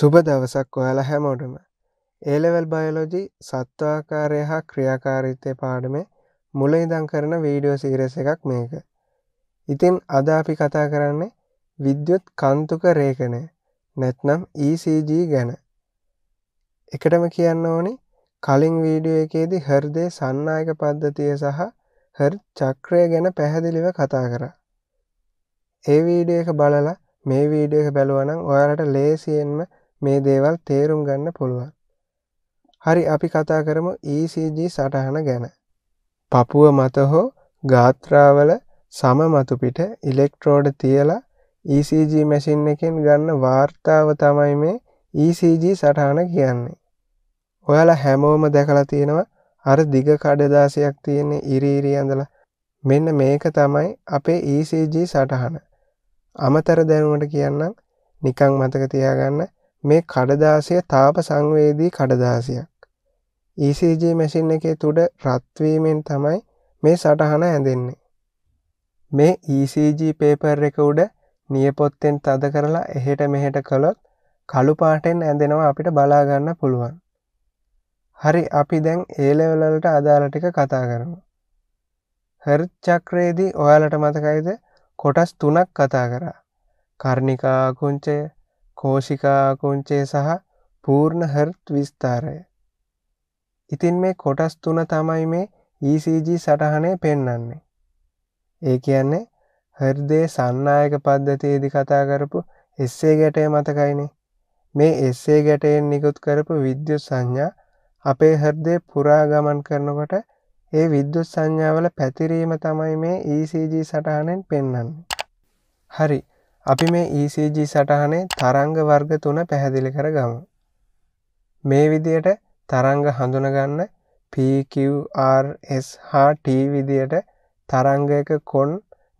සුබ දවසක් ඔයාල හැමෝටම ඒලෙවල් බයලෝජි සත්වාකාරය හා ක්‍රියාකාරිතය පාඩමේ මුල ඉදං කරන වීඩියෝ සීරස එකක් මේක ඉතින් අදාපි කතා කරන්නේ විද්‍යුත් කන්තුක රේකනය නැත්නම් ECG ගැන එකටම කියන්න ඕනි කලින් වීඩියෝ එකේදි හර්දේ සන්නායක පද්ධතිය සහ හර් චක්‍රය ගැන පැහැදිලිව කතා කර ඒ වීඩිය එක බලලා මේ වීඩියක බැලුවනම් ඔයාලට ලේසියෙන්ම මේ දේවල් තේරුම් ගන්න පුළුවන්. හරි අපි කතා කරමු ECG සටහන ගැන. පපුව මත හෝ ගාත්‍රාවල සම මතුපිට ඉලෙක්ට්‍රෝඩ තියලා ECG මැසින් එකෙන් ගන්න වාර්තාව තමයි මේ ECG සටහන කියන්නේ. ඔයාලා හැමෝම දැකලා තියෙනවා අර දිග කඩදාසියක් තියෙන ඉරීරි ඇඳලා මෙන්න මේක තමයි අපේ ECG සටහන. අමතර දැනුමට කියන්නම් නිකං මතක තියාගන්න මේ කඩදාසිය තාප සංවේදී කඩදාසියක්. ECG මැසින් එකේ තුඩ රත්වීමෙන් තමයි මේ සටහන ඇඳෙන්නේ. මේ ECG පේපර් එක උඩ නියපොත්තෙන් තද කරලා එහෙට මෙහෙට කළොත් කළු පාටෙන් ඇඳෙනවා අපිට බලා ගන්න පුළුවන්. හරි අපි දැන් ඒ ලෙවල් වලට අදාළ ටික කතා කරමු. හර්ට් චක්‍රයේදී ඔයාලට මතකයිද කොටස් තුනක් කතා කරා. කර්ණිකා කුංචය කෝෂිකාකුංචේ සහ පූර්ණ හර්ත් විස්ථාරය. ඉතින් මේ කොටස් තුන තමයි මේ ECG සටහනේ පෙන්වන්නේ. ඒ කියන්නේ හෘදේ සන්නායක පද්ධතියේදී කතා කරපු SA ගැටය මතකයිනේ. මේ SA ගැටයෙන් නිකුත් කරපු විද්‍යුත් සංඥා අපේ හෘදේ පුරා ගමන් කරනකොට ඒ විද්‍යුත් සංඥාවල පැතිරීම තමයි මේ ECG සටහනෙන් පෙන්වන්නේ. හරි. අපි මේ ECG සටහනේ තරංග වර්ග තුන පැහැදිලි කරගමු. මේ විදියට තරංග හඳුනගන්න PQRS හා T විදියට තරංගයක කොන්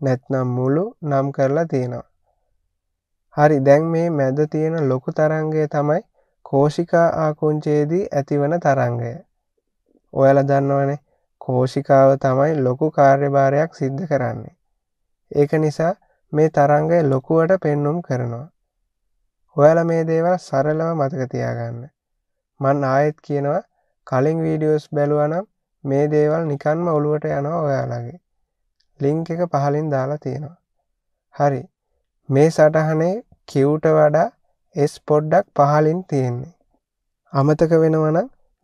නැත්නම් මුළු නම් කරලා තියෙනවා. හරි දැන් මේ මැද තියෙන ලොකු තරංගය තමයි කෝෂිකා ආකුංචයේදී ඇතිවන තරංගය. ඔයාලා දන්නවනේ කෝෂිකාව තමයි ලොකු කාර්යභාරයක් සිද්ධ කරන්නේ. ඒක නිසා මේ තරංගය ලොකුවට පෙන්නුම් කරනවා. ඔයාල මේ දේවල් සරලව මතක තියාගන්න. මන් ආයෙත් කියනවා කලින් වීඩියෝස් බැලුවනම් මේ දේවල් නිකන්ම ඔළුවට යනවා ඔයාලගේ. ලිංක එක පහලින් දාලා තියෙනවා. හරි මේ සටහනේ කිව්ට වඩා එස් පොඩ්ඩක් පහලින් තියෙන්නේ. අමතක වෙනවනම්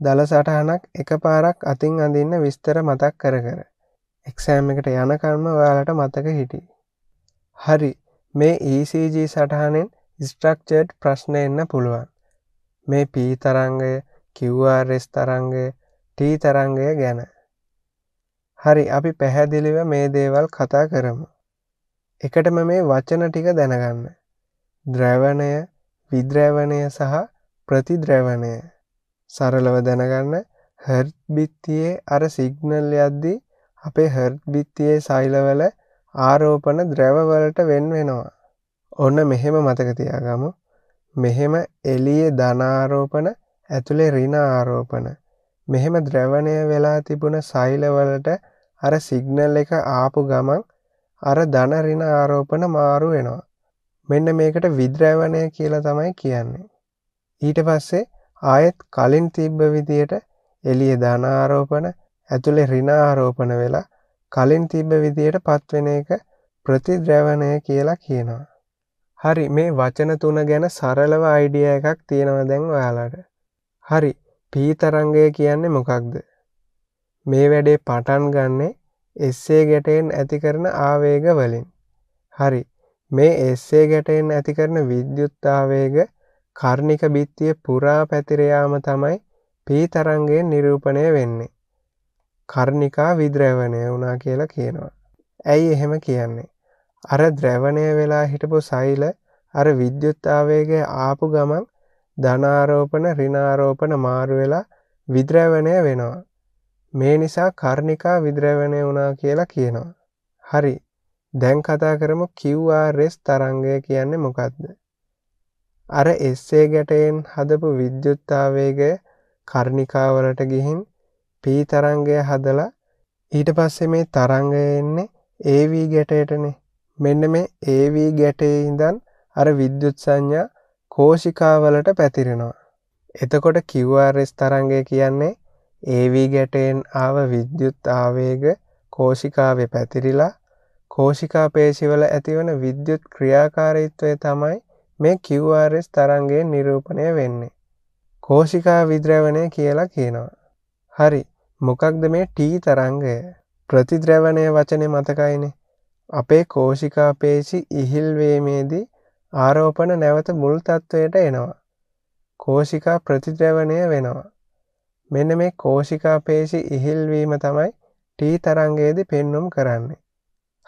දල සටහනක් එක පාරක් අතින් අඳන්න විස්තර මතක් කර කර. එක්සෑම් එකට යනකන්ම ඔයාලට මතක හිටි. හරි මේ ECG සටහනෙන් ස්ට්‍රක්චඩ් ප්‍රශ්න එන්න පුළුවන්. මේ පී තරංගය කිව්වාරෙස් තරංගය ටී තරංගය ගැන. හරි අපි පැහැදිලිව මේ දේවල් කතා කරමු. එකටම මේ වචන ටික දැනගන්න. ද්‍රැවණය විද්‍රැවණය සහ ප්‍රතිද්‍රැවණය. සරලව දැනගන්න හර්ත් බිත්තියේ අර සිග්නල් යද්දී අපේ හර්ත් බිත්තියේ සෛලවල ආරෝපන ද්‍රැවවලට වෙන් වෙනවා. ඔන්න මෙහෙම මතකතියාගමු මෙහෙම එලිය ධනාරෝපන ඇතුළේ රින ආරෝපන මෙහෙම ද්‍රැවණය වෙලා තිබුණ සෛලවලට අර සිග්නල් එක ආපු ගමන් අර ධනරින ආරෝපන මාරු වෙනවා. මෙන්න මේකට විද්‍රැවණය කියලා තමයි කියන්නේ. ඊට පස්සේ ආයෙත් කලින් තිබ්බ විදියට එළිය ධනාරෝපන ඇතුළේ ඍණ ආරෝපන වෙලා කලින් තිබ්බ විදියට පත්වෙන එක ප්‍රතිද්‍රවණය කියලා කියනවා. හරි මේ වචන තුන ගැන සරලව අයිඩිය එකක් තියෙනව දැන් ඔයාලට. හරි පීතරංගය කියන්නේ මොකක්ද. මේ වැඩේ පටන් ගන්නේ එස්සේ ගැටයෙන් ඇති කරන ආවේග වලින්. හරි මේ එස්සේ ගැටයෙන් ඇති කරන විද්‍යුත්තාවේග කර්ණික බිත්තිය පුරා පැතිරයාම තමයි පීතරංගයෙන් නිරූපණය වෙන්නේ. කර්ණිකා විද්‍රවණය වනා කියලා කියනවා. ඇයි එහෙම කියන්නේ. අර ද්‍රැවණය වෙලා හිටපු සයිල අර විද්‍යුත්තාවේගේ ආපු ගමන් ධනාරෝපන රිනාරෝපන මාරුවෙලා විද්‍රවණය වෙනවා. මේ නිසා කර්ණිකා විද්‍රවණය වනා කියලා කියනවා. හරි දැන් කතා කරමු QRS තරංගය කියන්නේ මොකක්ද. අර එස්සේ ගැටයෙන් හදපු විද්‍යුත්තාවේගේ කර්ණිකාවලට ගිහින් P තරංගය හදලා ඊට පස්සේ මේ තරංගය එන්නේ AV ගැටයටනේ. මෙන්න මේ AV ගැටේ ඉඳන් අර විද්‍යුත් සංඥා කෝෂිකාවලට පැතිරෙනවා. එතකොට QRS තරංගය කියන්නේ AV ගැටයෙන් ආව විද්‍යුත් ආවේග කෝෂිකාවේ පැතිරිලා කෝෂිකා පේශිවල ඇතිවන විද්‍යුත් ක්‍රියාකාරීත්වය තමයි මේ QRS තරංගයේ නිරූපණය වෙන්නේ. කෝෂිකා විද්‍රවණය කියලා කියනවා. හරි මොකක්ද මේ ටී තරංගය ප්‍රතිද්‍රැවණය වචනය මතකයිනේ අපේ කෝෂිකා පේශි ඉහිල්වීමේදී ආරෝපන නැවත මුල් තත්ත්වයට එනවා. කෝෂිකා ප්‍රතිද්‍රැවණය වෙනවා. මෙන්න මේ කෝෂිකා පේශි ඉහිල්වීම තමයි ටී තරංගයේදී පෙන්නුම් කරන්නේ.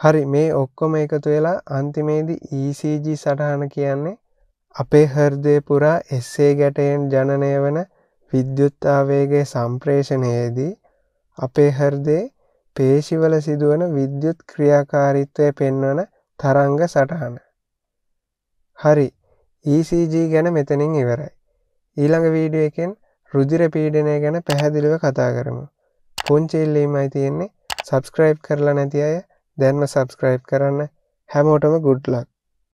හරි මේ ඔක්කොම එකතු වෙලා අන්තිමේදී ECG සටහන කියන්නේ අපේ හර්දය පුරා එස්සේ ගැටයෙන් ජනනය වන විද්‍යුත් ආවේගයේ සම්ප්‍රේෂණයේදී අපේ හෘදේ පේශිවල සිදුවන විද්‍යුත් ක්‍රියාකාරීත්වය පෙන්වන තරංග සටහන. හරි ECG ගැන මෙතනින් ඉවරයි. ඊළඟ වීඩිය එකෙන් රුදිර පීඩනය ගැන පැහැදිලිව කතා කරමු. පුංචිල්ලීමයි තියෙන්නේ සබස්ක්‍රයිබ් කරලා නැති අය දැන්ම සබස්ක්‍රයිබ් කරන්න හැමෝටම ගුඩ්ලක්.